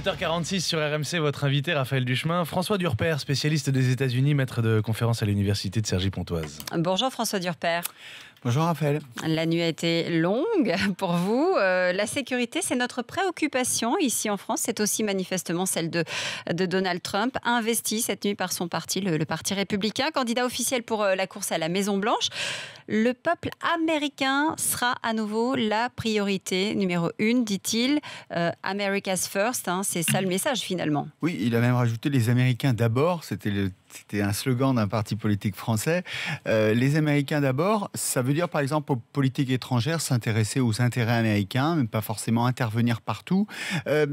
7h46 sur RMC, votre invité Raphaël Duchemin, François Durper, spécialiste des États-Unis, maître de conférence à l'université de Sergi pontoise Bonjour François Durper. Bonjour Raphaël. La nuit a été longue pour vous. Euh, la sécurité, c'est notre préoccupation ici en France. C'est aussi manifestement celle de, de, Donald Trump, investi cette nuit par son parti, le, Parti républicain, candidat officiel pour euh, la course à la Maison-Blanche. Le peuple américain sera à nouveau la priorité numéro une, dit-il. Euh, America's First, hein, c'est ça le message finalement. Oui, il a même rajouté les Américains d'abord. C'était un slogan d'un parti politique français. Euh, les Américains d'abord, ça veut dire par exemple aux politiques étrangères s'intéresser aux intérêts américains, mais pas forcément intervenir partout. Euh,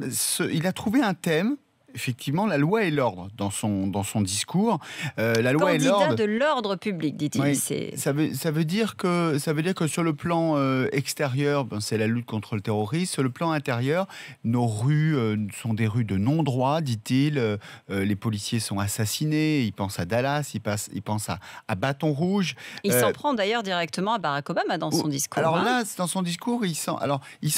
il a trouvé un thème effectivement la loi et l'ordre dans son, dans son discours. Euh, la loi et l'ordre. de l'ordre public, dit-il. ça, veut, ça, veut dire que, ça veut dire que sur le plan euh, extérieur, ben, c'est la lutte contre le terrorisme. Sur le plan intérieur, nos rues euh, sont des rues de non-droit, dit-il. les policiers sont assassinés. Il pense à Dallas, il, passe, il pense à, à Bâton Rouge. Il s'en prend d'ailleurs directement à Barack Obama dans son discours. Alors hein. là, dans son discours, il s'en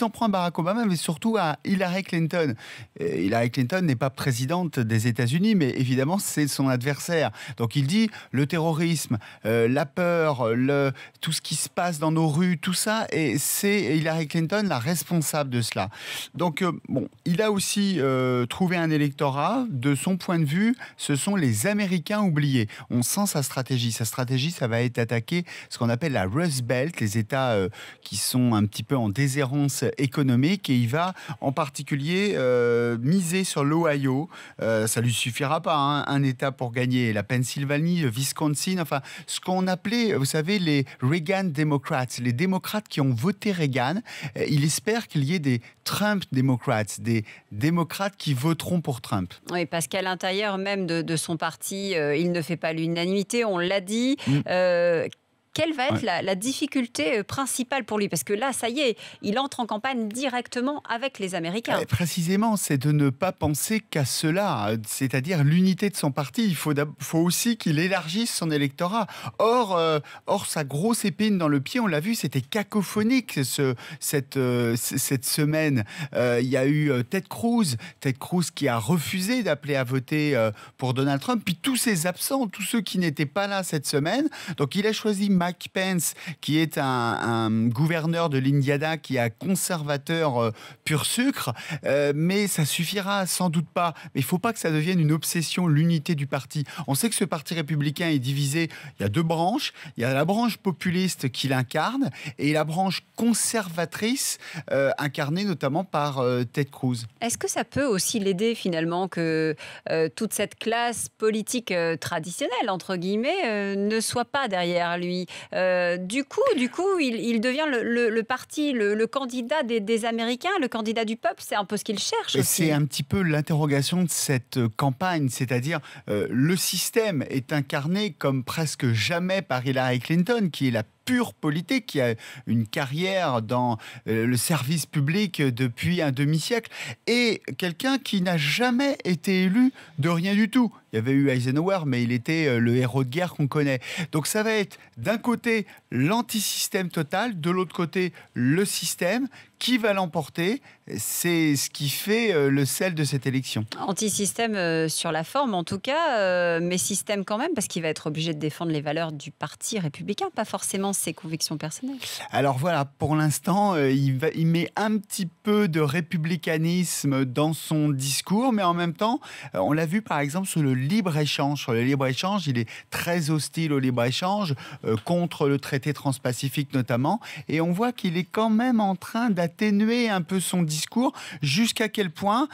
prend à Barack Obama, mais surtout à Hillary Clinton. Hillary Clinton n'est pas présidente des États-Unis, mais évidemment, c'est son adversaire. Donc il dit le terrorisme, euh, la peur, le, tout ce qui se passe dans nos rues, tout ça, et c'est Hillary Clinton la responsable de cela. Donc, euh, bon, il a aussi euh, trouvé un électorat. De son point de vue, ce sont les Américains oubliés. On sent sa stratégie. Sa stratégie, ça va être attaquer ce qu'on appelle la Rust Belt, les États qui sont un petit peu en déshérence économique, et il va en particulier miser sur l'Ohio euh, ça lui suffira pas. Hein. Un État pour gagner la Pennsylvanie, le Wisconsin, enfin, ce qu'on appelait, vous savez, les Reagan démocrates, les démocrates qui ont voté Reagan. Euh, il espère qu'il y ait des Trump démocrates, des démocrates qui voteront pour Trump. Oui, parce qu'à l'intérieur même de, son parti, euh, il ne fait pas l'unanimité, on l'a dit. Mm quelle va être la, difficulté euh, principale pour lui Parce que là, ça y est, il entre en campagne directement avec les Américains. Eh, précisément, c'est de ne pas penser qu'à cela, c'est-à-dire l'unité de son parti. Il faut, faut aussi qu'il élargisse son électorat. Or, euh, or, sa grosse épine dans le pied, on l'a vu, c'était cacophonique ce, cette, euh, semaine. Il y a eu Ted Cruz, Ted Cruz qui a refusé d'appeler à voter pour Donald Trump, puis tous ses absents, tous ceux qui n'étaient pas là cette semaine. Donc il a choisi Mike Pence, qui est un, gouverneur de l'Indiana qui est un conservateur euh, pur sucre, euh, mais ça suffira sans doute pas. Mais il faut pas que ça devienne une obsession, l'unité du parti. On sait que ce parti républicain est divisé. Il y a deux branches. Il y a la branche populiste qui l'incarne et la branche conservatrice euh, incarnée notamment par Ted Cruz. Est-ce que ça peut aussi l'aider finalement que toute cette classe politique traditionnelle entre guillemets ne soit pas derrière lui euh, du coup, du coup, il, devient le, parti, le, candidat des, Américains, le candidat du peuple. C'est un peu ce qu'il cherche. C'est un petit peu l'interrogation de cette euh, campagne, c'est-à-dire euh, le système est incarné comme presque jamais par Hillary Clinton, qui est la pure politique, qui a une carrière dans euh, le service public depuis un demi-siècle, et quelqu'un qui n'a jamais été élu de rien du tout. Il y avait eu Eisenhower, mais il était euh, le héros de guerre qu'on connaît. Donc ça va être d'un côté l'antisystème total, de l'autre côté le système. Qui va l'emporter C'est ce qui fait euh, le sel de cette élection. Antisystème sur la forme en tout cas, mais système quand même, parce qu'il va être obligé de défendre les valeurs du parti républicain, pas forcément ses convictions personnelles. Alors voilà, pour l'instant, euh, il, met un petit peu de républicanisme dans son discours, mais en même temps, euh, on l'a vu par exemple sur le libre-échange. Sur le libre-échange, il est très hostile au libre-échange, euh, contre le traité transpacifique notamment, et on voit qu'il est quand même en train d'atténuer un peu son discours, jusqu'à quel point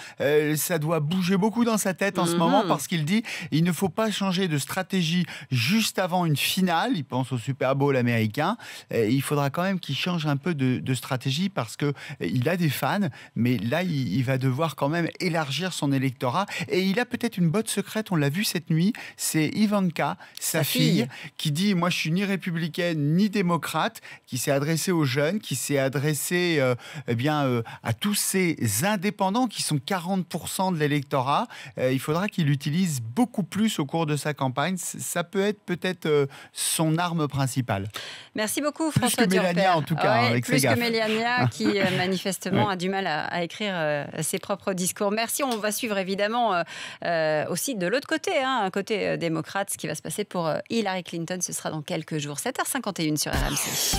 ça doit bouger beaucoup dans sa tête en ce mhm. moment, parce qu'il dit, il ne faut pas changer de stratégie juste avant une finale, il pense au Super Bowl américain, euh, il faudra quand même qu'il change un peu de, stratégie parce que euh, il a des fans, mais là, il, va devoir quand même élargir son électorat. Et il a peut-être une botte secrète, on l'a vu cette nuit, c'est Ivanka, sa, fille, qui dit, moi, je suis ni républicaine ni démocrate, qui s'est adressée aux jeunes, qui s'est adressée euh, eh bien, à tous ces indépendants qui sont 40% de l'électorat. il faudra qu'il utilise beaucoup plus au cours de sa campagne. Ça peut être peut-être son arme principale. Merci beaucoup, plus François que Mélania, en tout cas, hein, Plus que Mélania, qui euh, manifestement a du mal à, écrire euh, ses propres discours. Merci. On va suivre évidemment euh, aussi de l'autre côté, hein, un côté démocrate, ce qui va se passer pour Hillary Clinton. Ce sera dans quelques jours, 7h51 sur RMC.